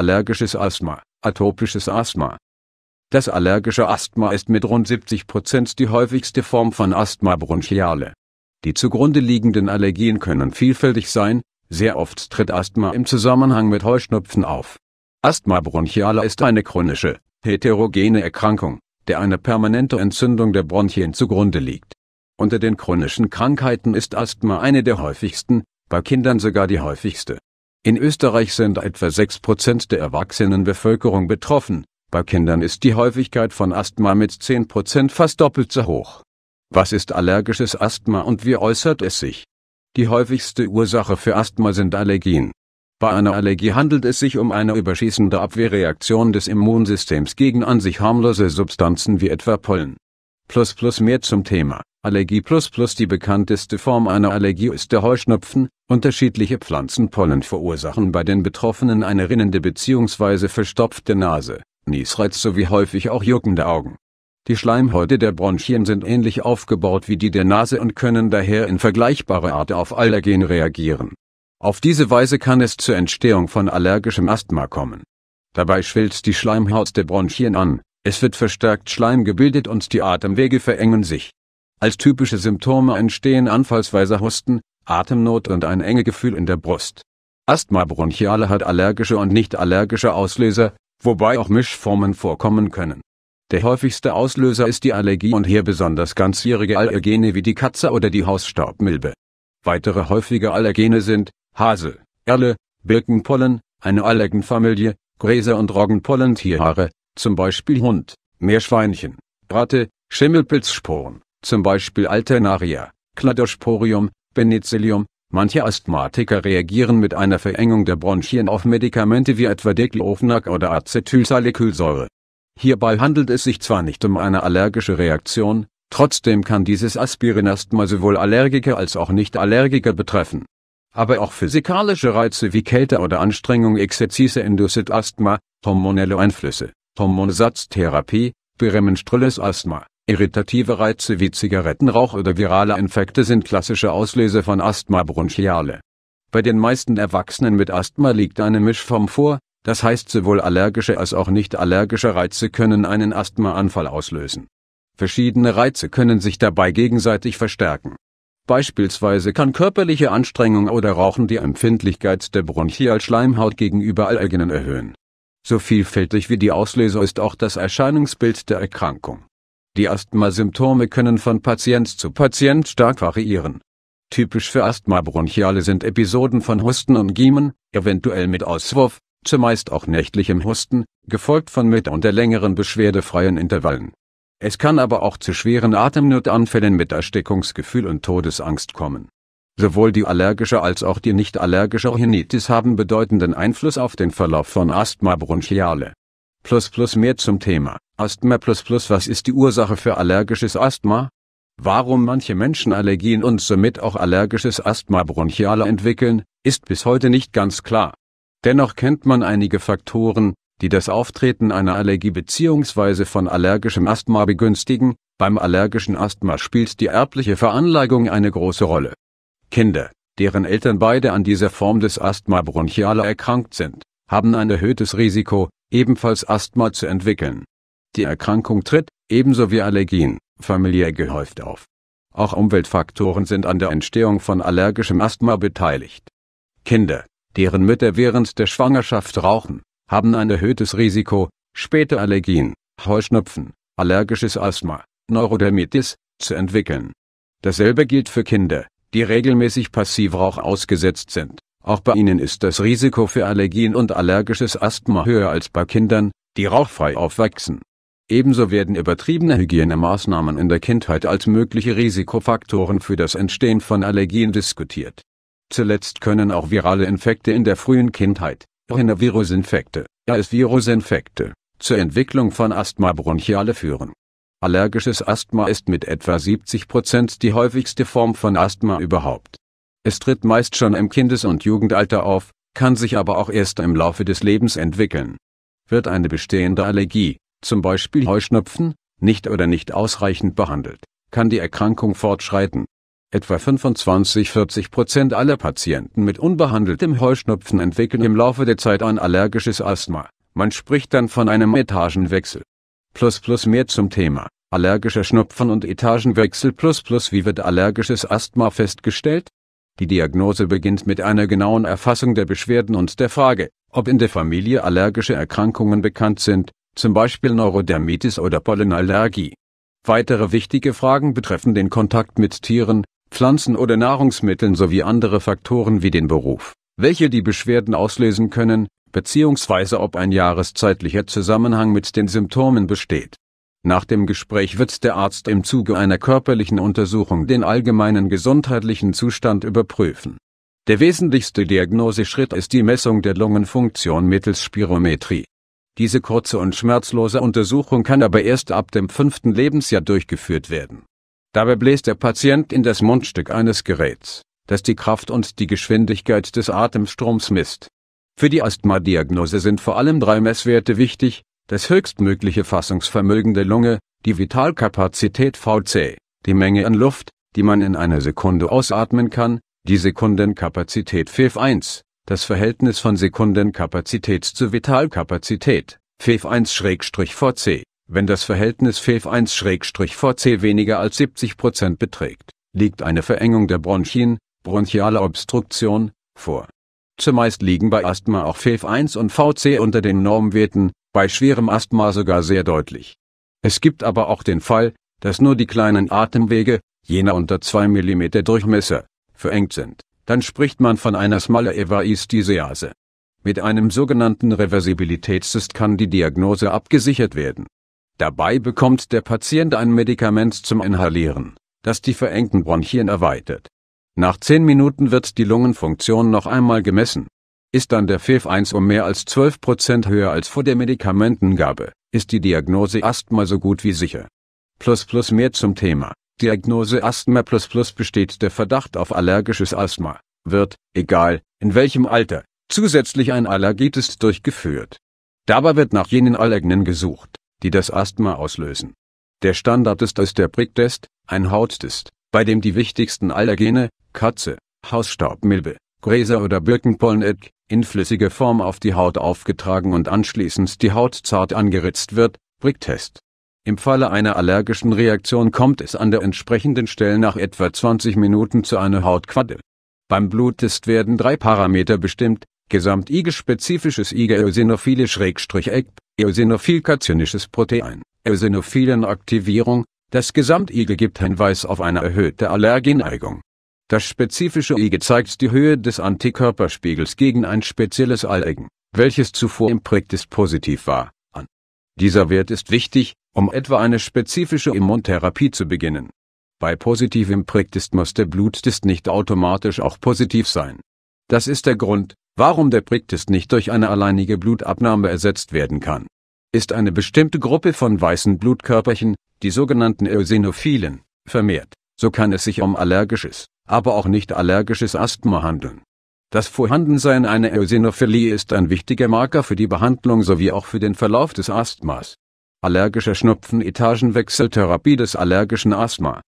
Allergisches Asthma, atopisches Asthma. Das allergische Asthma ist mit rund 70 die häufigste Form von Asthma bronchiale. Die zugrunde liegenden Allergien können vielfältig sein, sehr oft tritt Asthma im Zusammenhang mit Heuschnupfen auf. Asthma bronchiale ist eine chronische, heterogene Erkrankung, der eine permanente Entzündung der Bronchien zugrunde liegt. Unter den chronischen Krankheiten ist Asthma eine der häufigsten, bei Kindern sogar die häufigste. In Österreich sind etwa 6% der Erwachsenenbevölkerung betroffen, bei Kindern ist die Häufigkeit von Asthma mit 10% fast doppelt so hoch. Was ist allergisches Asthma und wie äußert es sich? Die häufigste Ursache für Asthma sind Allergien. Bei einer Allergie handelt es sich um eine überschießende Abwehrreaktion des Immunsystems gegen an sich harmlose Substanzen wie etwa Pollen. Plus plus mehr zum Thema. Allergie plus plus die bekannteste Form einer Allergie ist der Heuschnupfen. Unterschiedliche Pflanzenpollen verursachen bei den Betroffenen eine rinnende bzw. verstopfte Nase, Niesreiz sowie häufig auch juckende Augen. Die Schleimhäute der Bronchien sind ähnlich aufgebaut wie die der Nase und können daher in vergleichbarer Art auf Allergen reagieren. Auf diese Weise kann es zur Entstehung von allergischem Asthma kommen. Dabei schwillt die Schleimhaut der Bronchien an, es wird verstärkt Schleim gebildet und die Atemwege verengen sich. Als typische Symptome entstehen anfallsweise Husten, Atemnot und ein enge Gefühl in der Brust. Asthma bronchiale hat allergische und nicht allergische Auslöser, wobei auch Mischformen vorkommen können. Der häufigste Auslöser ist die Allergie und hier besonders ganzjährige Allergene wie die Katze oder die Hausstaubmilbe. Weitere häufige Allergene sind Hase, Erle, Birkenpollen, eine Allergenfamilie, Gräser und Roggenpollentierhaare, zum Beispiel Hund, Meerschweinchen, Ratte, Schimmelpilzsporen zum Beispiel Alternaria, Cladosporium, Penicillium. Manche Asthmatiker reagieren mit einer Verengung der Bronchien auf Medikamente wie etwa Diclofenac oder Acetylsalicylsäure. Hierbei handelt es sich zwar nicht um eine allergische Reaktion, trotzdem kann dieses Aspirinasthma sowohl Allergiker als auch Nichtallergiker betreffen. Aber auch physikalische Reize wie Kälte oder Anstrengung Exerzise induced Asthma, hormonelle Einflüsse, Hormonsatztherapie, Biremenstrelles Asthma, Irritative Reize wie Zigarettenrauch oder virale Infekte sind klassische Auslöser von Asthma bronchiale. Bei den meisten Erwachsenen mit Asthma liegt eine Mischform vor, das heißt sowohl allergische als auch nicht allergische Reize können einen Asthmaanfall auslösen. Verschiedene Reize können sich dabei gegenseitig verstärken. Beispielsweise kann körperliche Anstrengung oder Rauchen die Empfindlichkeit der Bronchialschleimhaut gegenüber Allergenen erhöhen. So vielfältig wie die Auslöser ist auch das Erscheinungsbild der Erkrankung. Die Asthmasymptome können von Patient zu Patient stark variieren. Typisch für Asthma-Bronchiale sind Episoden von Husten und Giemen, eventuell mit Auswurf, zumeist auch nächtlichem Husten, gefolgt von mit und der längeren beschwerdefreien Intervallen. Es kann aber auch zu schweren Atemnotanfällen mit Erstickungsgefühl und Todesangst kommen. Sowohl die allergische als auch die nicht allergische Rhinitis haben bedeutenden Einfluss auf den Verlauf von Asthma bronchiale. Plus plus mehr zum Thema Asthma plus plus was ist die Ursache für allergisches Asthma? Warum manche Menschen Allergien und somit auch allergisches Asthma bronchiale entwickeln, ist bis heute nicht ganz klar. Dennoch kennt man einige Faktoren, die das Auftreten einer Allergie bzw. von allergischem Asthma begünstigen, beim allergischen Asthma spielt die erbliche Veranlagung eine große Rolle. Kinder, deren Eltern beide an dieser Form des Asthma bronchiale erkrankt sind, haben ein erhöhtes Risiko, ebenfalls Asthma zu entwickeln. Die Erkrankung tritt, ebenso wie Allergien, familiär gehäuft auf. Auch Umweltfaktoren sind an der Entstehung von allergischem Asthma beteiligt. Kinder, deren Mütter während der Schwangerschaft rauchen, haben ein erhöhtes Risiko, später Allergien, Heuschnupfen, allergisches Asthma, Neurodermitis, zu entwickeln. Dasselbe gilt für Kinder, die regelmäßig Passivrauch ausgesetzt sind. Auch bei ihnen ist das Risiko für Allergien und allergisches Asthma höher als bei Kindern, die rauchfrei aufwachsen. Ebenso werden übertriebene Hygienemaßnahmen in der Kindheit als mögliche Risikofaktoren für das Entstehen von Allergien diskutiert. Zuletzt können auch virale Infekte in der frühen Kindheit, Rhinovirusinfekte, RS-Virusinfekte, zur Entwicklung von Asthma bronchiale führen. Allergisches Asthma ist mit etwa 70 Prozent die häufigste Form von Asthma überhaupt es tritt meist schon im Kindes- und Jugendalter auf, kann sich aber auch erst im Laufe des Lebens entwickeln. Wird eine bestehende Allergie, zum Beispiel Heuschnupfen, nicht oder nicht ausreichend behandelt, kann die Erkrankung fortschreiten. Etwa 25-40 Prozent aller Patienten mit unbehandeltem Heuschnupfen entwickeln im Laufe der Zeit ein allergisches Asthma. Man spricht dann von einem Etagenwechsel. Plus plus mehr zum Thema. Allergischer Schnupfen und Etagenwechsel plus plus wie wird allergisches Asthma festgestellt? Die Diagnose beginnt mit einer genauen Erfassung der Beschwerden und der Frage, ob in der Familie allergische Erkrankungen bekannt sind, zum Beispiel Neurodermitis oder Pollenallergie. Weitere wichtige Fragen betreffen den Kontakt mit Tieren, Pflanzen oder Nahrungsmitteln sowie andere Faktoren wie den Beruf, welche die Beschwerden auslösen können, beziehungsweise ob ein jahreszeitlicher Zusammenhang mit den Symptomen besteht nach dem Gespräch wird der Arzt im Zuge einer körperlichen Untersuchung den allgemeinen gesundheitlichen Zustand überprüfen. Der wesentlichste Diagnoseschritt ist die Messung der Lungenfunktion mittels Spirometrie. Diese kurze und schmerzlose Untersuchung kann aber erst ab dem fünften Lebensjahr durchgeführt werden. Dabei bläst der Patient in das Mundstück eines Geräts, das die Kraft und die Geschwindigkeit des Atemstroms misst. Für die Asthma-Diagnose sind vor allem drei Messwerte wichtig, das höchstmögliche Fassungsvermögen der Lunge, die Vitalkapazität VC, die Menge an Luft, die man in einer Sekunde ausatmen kann, die Sekundenkapazität FEV1, das Verhältnis von Sekundenkapazität zu Vitalkapazität, FEV1-VC, wenn das Verhältnis FEV1-VC weniger als 70% beträgt, liegt eine Verengung der Bronchien, bronchiale Obstruktion, vor. Zumeist liegen bei Asthma auch FEV1 und VC unter den Normwerten, bei schwerem Asthma sogar sehr deutlich. Es gibt aber auch den Fall, dass nur die kleinen Atemwege, jener unter 2 mm Durchmesser, verengt sind, dann spricht man von einer Smaller Evaistisease. Mit einem sogenannten Reversibilitätstest kann die Diagnose abgesichert werden. Dabei bekommt der Patient ein Medikament zum Inhalieren, das die verengten Bronchien erweitert. Nach 10 Minuten wird die Lungenfunktion noch einmal gemessen ist dann der fif 1 um mehr als 12% höher als vor der Medikamentengabe, ist die Diagnose Asthma so gut wie sicher. Plus plus mehr zum Thema. Diagnose Asthma plus plus besteht der Verdacht auf allergisches Asthma, wird, egal, in welchem Alter, zusätzlich ein Allergietest durchgeführt. Dabei wird nach jenen Allergenen gesucht, die das Asthma auslösen. Der Standard ist der Pricktest, ein Hauttest, bei dem die wichtigsten Allergene, Katze, Hausstaubmilbe, Gräser oder Birkenpollen, in flüssiger Form auf die Haut aufgetragen und anschließend die Haut zart angeritzt wird, Bricktest. Im Falle einer allergischen Reaktion kommt es an der entsprechenden Stelle nach etwa 20 Minuten zu einer Hautquadde. Beim Bluttest werden drei Parameter bestimmt, Gesamt-IgE-spezifisches IgE-eosinophile-ECP, eosinophil-kationisches Protein, Eosinophilenaktivierung, das Gesamt-IG gibt Hinweis auf eine erhöhte Allergieneigung. Das spezifische Eigen zeigt die Höhe des Antikörperspiegels gegen ein spezielles Eigen, welches zuvor im Prigtest positiv war, an. Dieser Wert ist wichtig, um etwa eine spezifische Immuntherapie zu beginnen. Bei positivem Prigtest muss der Bluttest nicht automatisch auch positiv sein. Das ist der Grund, warum der Prigtest nicht durch eine alleinige Blutabnahme ersetzt werden kann. Ist eine bestimmte Gruppe von weißen Blutkörperchen, die sogenannten Eosinophilen, vermehrt, so kann es sich um allergisches, aber auch nicht allergisches Asthma handeln. Das Vorhandensein einer Eosinophilie ist ein wichtiger Marker für die Behandlung sowie auch für den Verlauf des Asthmas. Allergische Schnupfen Etagenwechseltherapie des allergischen Asthma